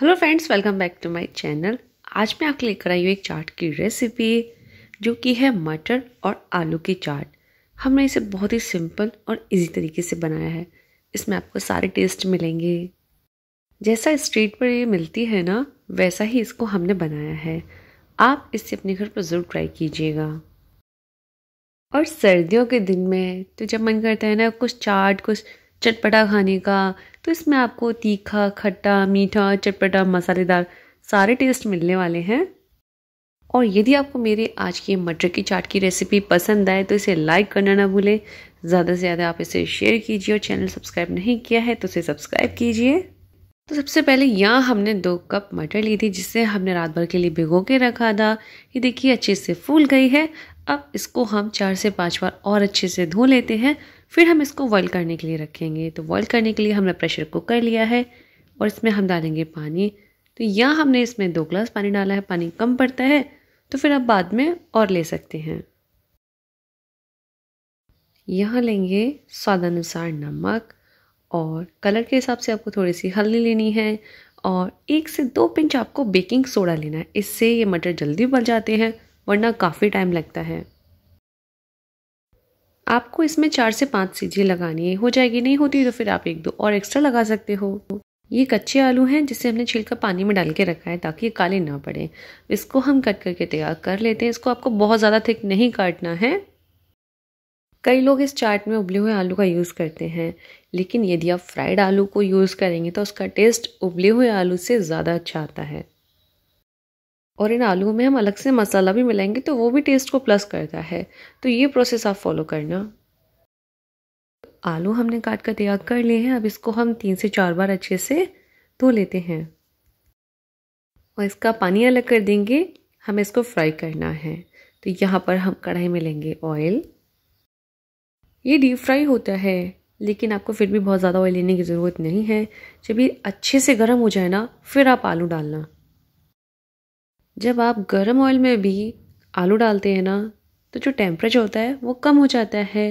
hello friends welcome back to my channel आज मैं आपके लेकर आई हूँ एक चाट की रेसिपी जो कि है मटर और आलू की चाट हमने इसे बहुत ही सिंपल और इजी तरीके से बनाया है इसमें आपको सारे टेस्ट मिलेंगे जैसा स्ट्रीट पर ये मिलती है ना वैसा ही इसको हमने बनाया है आप इसे अपने घर पर ज़रूर ट्राई कीजिएगा और सर्दियों के दिन में तो जब मन करता है ना कुछ चाट कुछ चटपटा खाने का तो इसमें आपको तीखा खट्टा मीठा चटपटा मसालेदार सारे टेस्ट मिलने वाले हैं और यदि आपको मेरे आज की मटर की चाट की रेसिपी पसंद आए तो इसे लाइक करना ना भूलें ज़्यादा से ज़्यादा आप इसे शेयर कीजिए और चैनल सब्सक्राइब नहीं किया है तो इसे सब्सक्राइब कीजिए तो सबसे पहले यहाँ हमने दो कप मटर ली थी जिसे हमने रात भर के लिए भिगो के रखा था ये देखिए अच्छे से फूल गई है अब इसको हम चार से पाँच बार और अच्छे से धो लेते हैं फिर हम इसको बॉइल करने के लिए रखेंगे तो बॉइल करने के लिए हमने प्रेशर कुकर लिया है और इसमें हम डालेंगे पानी तो यहाँ हमने इसमें दो ग्लास पानी डाला है पानी कम पड़ता है तो फिर आप बाद में और ले सकते हैं यहाँ लेंगे स्वाद अनुसार नमक और कलर के हिसाब से आपको थोड़ी सी हल्दी लेनी है और एक से दो पिंच आपको बेकिंग सोडा लेना है इससे ये मटर जल्दी उबल जाते हैं वरना काफ़ी टाइम लगता है आपको इसमें चार से पाँच सीजी लगानी है हो जाएगी नहीं होती तो फिर आप एक दो और एक्स्ट्रा लगा सकते हो ये कच्चे आलू हैं जिसे हमने छिलकर पानी में डाल के रखा है ताकि ये काले ना पड़े इसको हम कट करके तैयार कर लेते हैं इसको आपको बहुत ज़्यादा थिक नहीं काटना है कई लोग इस चाट में उबले हुए आलू का यूज़ करते हैं लेकिन यदि आप फ्राइड आलू को यूज़ करेंगे तो उसका टेस्ट उबले हुए आलू से ज़्यादा अच्छा आता है और इन आलू में हम अलग से मसाला भी मिलाएंगे तो वो भी टेस्ट को प्लस करता है तो ये प्रोसेस आप फॉलो करना आलू हमने काट कर तैयार कर लिए हैं अब इसको हम तीन से चार बार अच्छे से धो लेते हैं और इसका पानी अलग कर देंगे हमें इसको फ्राई करना है तो यहाँ पर हम कढ़ाई में लेंगे ऑयल ये डीप फ्राई होता है लेकिन आपको फिर भी बहुत ज़्यादा ऑयल लेने की ज़रूरत नहीं है जब ये अच्छे से गर्म हो जाए ना फिर आप आलू डालना जब आप गर्म ऑयल में भी आलू डालते हैं ना तो जो टेम्परेचर होता है वो कम हो जाता है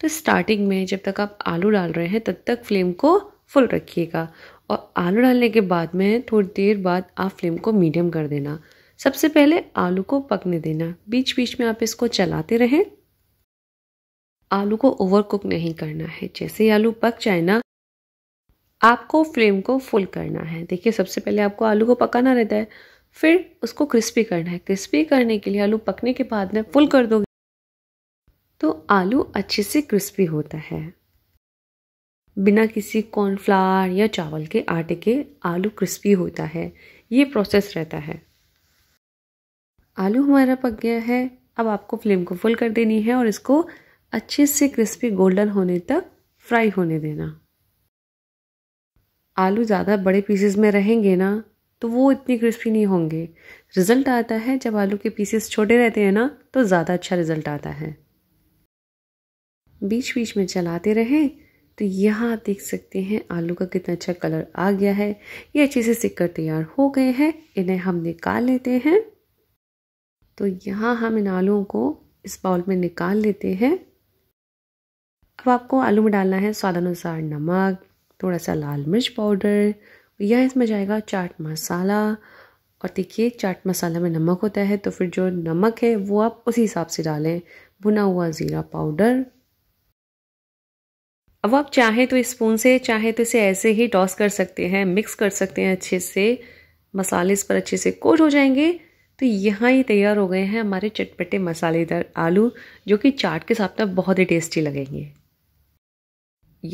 तो स्टार्टिंग में जब तक आप आलू डाल रहे हैं तब तक फ्लेम को फुल रखिएगा और आलू डालने के बाद में थोड़ी देर बाद आप फ्लेम को मीडियम कर देना सबसे पहले आलू को पकने देना बीच बीच में आप इसको चलाते रहें आलू को ओवर कुक नहीं करना है जैसे ही आलू पक जाए ना आपको फ्लेम को फुल करना है देखिए सबसे पहले आपको आलू को पकाना रहता है फिर उसको क्रिस्पी करना है क्रिस्पी करने के लिए आलू पकने के बाद में फुल कर दोगे तो आलू अच्छे से क्रिस्पी होता है बिना किसी कॉर्नफ्लावर या चावल के आटे के आलू क्रिस्पी होता है ये प्रोसेस रहता है आलू हमारा पक गया है अब आपको फ्लेम को फुल कर देनी है और इसको अच्छे से क्रिस्पी गोल्डन होने तक फ्राई होने देना आलू ज़्यादा बड़े पीसेस में रहेंगे ना तो वो इतने क्रिस्पी नहीं होंगे रिज़ल्ट आता है जब आलू के पीसेस छोटे रहते हैं ना तो ज़्यादा अच्छा रिज़ल्ट आता है बीच बीच में चलाते रहें तो यहाँ आप देख सकते हैं आलू का कितना अच्छा कलर आ गया है ये अच्छे से सिककर तैयार हो गए हैं इन्हें हम निकाल लेते हैं तो यहाँ हम इन आलूओं को इस बाउल में निकाल लेते हैं अब आपको आलू में डालना है स्वाद अनुसार नमक थोड़ा सा लाल मिर्च पाउडर या इसमें जाएगा चाट मसाला और देखिए चाट मसाला में नमक होता है तो फिर जो नमक है वो आप उसी हिसाब से डालें भुना हुआ ज़ीरा पाउडर अब आप चाहें तो स्पून से चाहें तो इसे ऐसे ही टॉस कर सकते हैं मिक्स कर सकते हैं अच्छे से मसाले इस पर अच्छे से कोट हो जाएंगे तो यहाँ ही तैयार हो गए हैं हमारे चटपटे मसालेदार आलू जो कि चाट के साथ में बहुत ही टेस्टी लगेंगे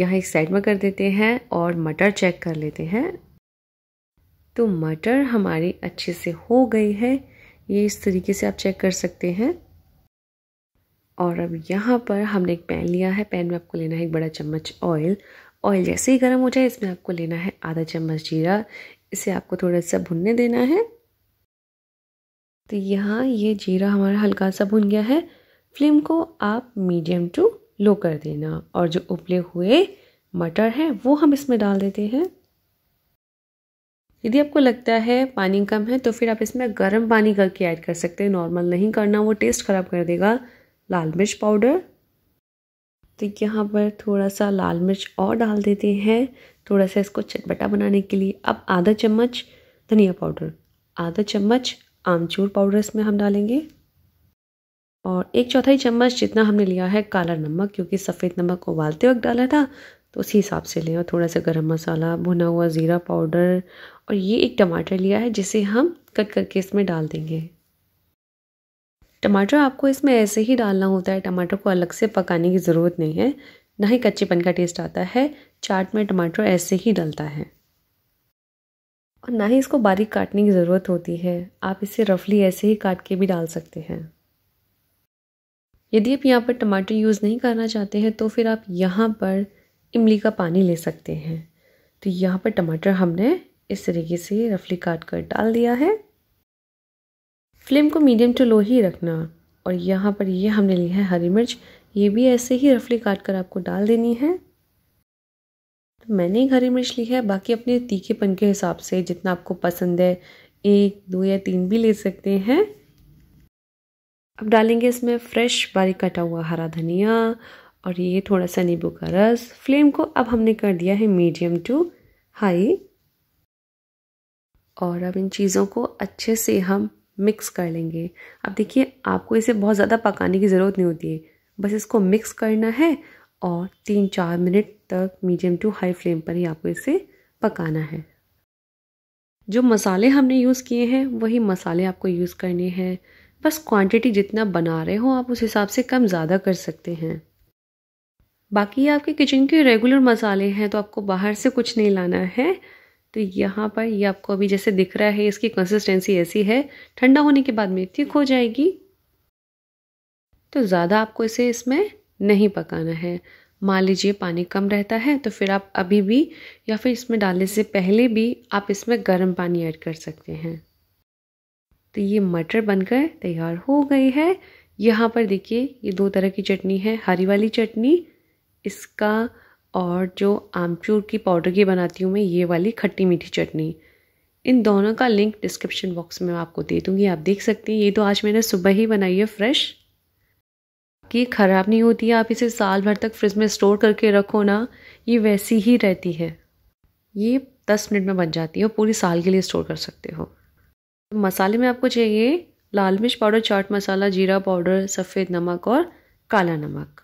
यहाँ एक साइड में कर देते हैं और मटर चेक कर लेते हैं तो मटर हमारी अच्छे से हो गई है ये इस तरीके से आप चेक कर सकते हैं और अब यहाँ पर हमने एक पैन लिया है पैन में आपको लेना है एक बड़ा चम्मच ऑयल ऑयल जैसे ही गर्म हो जाए इसमें आपको लेना है आधा चम्मच जीरा इसे आपको थोड़ा सा भुनने देना है तो यहाँ ये जीरा हमारा हल्का सा भुन गया है फ्लेम को आप मीडियम टू लो कर देना और जो उबले हुए मटर हैं वो हम इसमें डाल देते हैं यदि आपको लगता है पानी कम है तो फिर आप इसमें गर्म पानी करके ऐड कर सकते हैं नॉर्मल नहीं करना वो टेस्ट ख़राब कर देगा लाल मिर्च पाउडर तो यहाँ पर थोड़ा सा लाल मिर्च और डाल देते हैं थोड़ा सा इसको चटपटा बनाने के लिए अब आधा चम्मच धनिया पाउडर आधा चम्मच आमचूर पाउडर इसमें हम डालेंगे और एक चौथाई चम्मच जितना हमने लिया है काला नमक क्योंकि सफ़ेद नमक उबालते वक्त डाला था तो उसी हिसाब से लें और थोड़ा सा गरम मसाला भुना हुआ ज़ीरा पाउडर और ये एक टमाटर लिया है जिसे हम कट करके इसमें डाल देंगे टमाटर आपको इसमें ऐसे ही डालना होता है टमाटर को अलग से पकाने की ज़रूरत नहीं है ना ही कच्चेपन का टेस्ट आता है चाट में टमाटर ऐसे ही डलता है और ना ही इसको बारीक काटने की ज़रूरत होती है आप इसे रफली ऐसे ही काट के भी डाल सकते हैं यदि आप यहाँ पर टमाटर यूज़ नहीं करना चाहते हैं तो फिर आप यहाँ पर इमली का पानी ले सकते हैं तो यहाँ पर टमाटर हमने इस तरीके से रफली काट कर डाल दिया है फ्लेम को मीडियम टू लो ही रखना और यहाँ पर ये हमने ली है हरी मिर्च ये भी ऐसे ही रफली काट कर आपको डाल देनी है तो मैंने एक हरी मिर्च ली है बाकी अपने तीखेपन के हिसाब से जितना आपको पसंद है एक दो या तीन भी ले सकते हैं अब डालेंगे इसमें फ्रेश बारीक कटा हुआ हरा धनिया और ये थोड़ा सा नींबू का रस फ्लेम को अब हमने कर दिया है मीडियम टू हाई और अब इन चीज़ों को अच्छे से हम मिक्स कर लेंगे अब देखिए आपको इसे बहुत ज़्यादा पकाने की ज़रूरत नहीं होती है बस इसको मिक्स करना है और तीन चार मिनट तक मीडियम टू हाई फ्लेम पर ही आपको इसे पकाना है जो मसाले हमने यूज़ किए हैं वही मसाले आपको यूज़ करने हैं बस क्वांटिटी जितना बना रहे हो आप उस हिसाब से कम ज़्यादा कर सकते हैं बाकी ये आपके किचन के रेगुलर मसाले हैं तो आपको बाहर से कुछ नहीं लाना है तो यहाँ पर ये आपको अभी जैसे दिख रहा है इसकी कंसिस्टेंसी ऐसी है ठंडा होने के बाद में खो हो जाएगी तो ज़्यादा आपको इसे इसमें नहीं पकाना है मान लीजिए पानी कम रहता है तो फिर आप अभी भी या फिर इसमें डालने से पहले भी आप इसमें गर्म पानी ऐड कर सकते हैं तो ये मटर बनकर तैयार हो गई है यहाँ पर देखिए ये दो तरह की चटनी है हरी वाली चटनी इसका और जो आमचूर की पाउडर की बनाती हूँ मैं ये वाली खट्टी मीठी चटनी इन दोनों का लिंक डिस्क्रिप्शन बॉक्स में आपको दे दूँगी आप देख सकते हैं ये तो आज मैंने सुबह ही बनाई है फ्रेश कि ख़राब नहीं होती है आप इसे साल भर तक फ्रिज में स्टोर करके रखो ना ये वैसी ही रहती है ये दस मिनट में बन जाती है और पूरी साल के लिए स्टोर कर सकते हो मसाले में आपको चाहिए लाल मिर्च पाउडर चाट मसाला जीरा पाउडर सफ़ेद नमक और काला नमक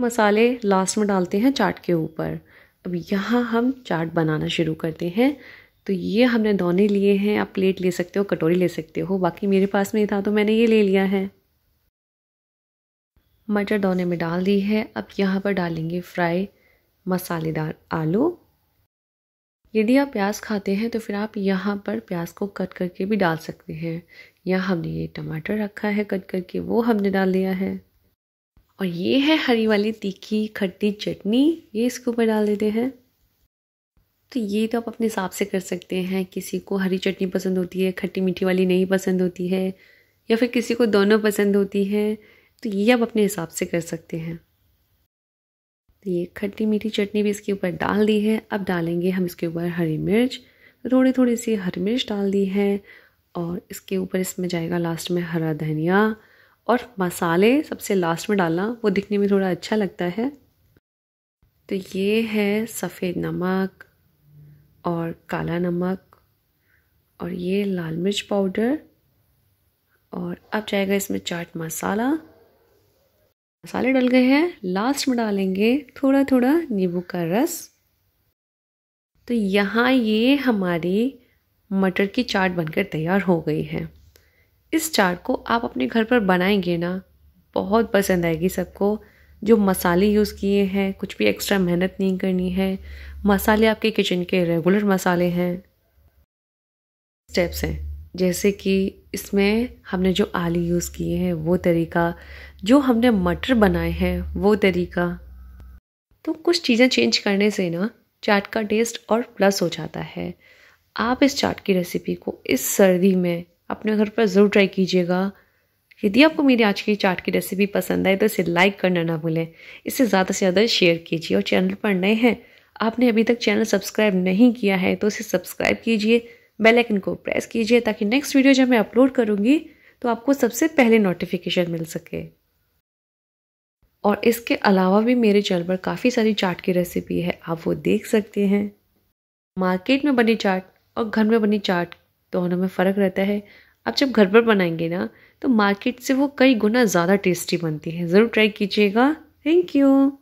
मसाले लास्ट में डालते हैं चाट के ऊपर अब यहाँ हम चाट बनाना शुरू करते हैं तो ये हमने दोने लिए हैं आप प्लेट ले सकते हो कटोरी ले सकते हो बाकी मेरे पास नहीं था तो मैंने ये ले लिया है मटर दोने में डाल दी है अब यहाँ पर डालेंगे फ्राई मसालेदार आलू यदि आप प्याज खाते हैं तो फिर आप यहाँ पर प्याज को कट करके भी डाल सकते हैं यहाँ हमने ये टमाटर रखा है कट करके वो हमने डाल दिया है और ये है हरी वाली तीखी खट्टी चटनी ये इसके ऊपर डाल देते हैं तो ये तो आप अपने हिसाब से कर सकते हैं किसी को हरी चटनी पसंद होती है खट्टी मीठी वाली नहीं पसंद होती है या फिर किसी को दोनों पसंद होती है तो ये आप अपने हिसाब से कर सकते हैं तो ये खट्टी मीठी चटनी भी इसके ऊपर डाल दी है अब डालेंगे हम इसके ऊपर हरी मिर्च थोड़ी थोड़ी सी हरी मिर्च डाल दी है और इसके ऊपर इसमें जाएगा लास्ट में हरा धनिया और मसाले सबसे लास्ट में डालना वो दिखने में थोड़ा अच्छा लगता है तो ये है सफ़ेद नमक और काला नमक और ये लाल मिर्च पाउडर और अब जाएगा इसमें चाट मसाला मसाले डल गए हैं लास्ट में डालेंगे थोड़ा थोड़ा नींबू का रस तो यहाँ ये हमारी मटर की चाट बनकर तैयार हो गई है इस चाट को आप अपने घर पर बनाएंगे ना बहुत पसंद आएगी सबको जो मसाले यूज़ किए हैं कुछ भी एक्स्ट्रा मेहनत नहीं करनी है मसाले आपके किचन के रेगुलर मसाले हैं स्टेप्स हैं जैसे कि इसमें हमने जो आलू यूज़ किए हैं वो तरीका जो हमने मटर बनाए हैं वो तरीका तो कुछ चीज़ें चेंज करने से ना चाट का टेस्ट और प्लस हो जाता है आप इस चाट की रेसिपी को इस सर्दी में अपने घर पर ज़रूर ट्राई कीजिएगा यदि आपको मेरी आज की चाट की रेसिपी पसंद आए तो इसे लाइक करना ना भूलें इसे ज़्यादा से ज़्यादा शेयर कीजिए और चैनल पर नए हैं आपने अभी तक चैनल सब्सक्राइब नहीं किया है तो इसे सब्सक्राइब कीजिए बेल आइकन को प्रेस कीजिए ताकि नेक्स्ट वीडियो जब मैं अपलोड करूँगी तो आपको सबसे पहले नोटिफिकेशन मिल सके और इसके अलावा भी मेरे चैनल पर काफ़ी सारी चाट की रेसिपी है आप वो देख सकते हैं मार्केट में बनी चाट और घर में बनी चाट तो दोनों में फ़र्क रहता है आप जब घर पर बनाएंगे ना तो मार्केट से वो कई गुना ज़्यादा टेस्टी बनती है ज़रूर ट्राई कीजिएगा थैंक यू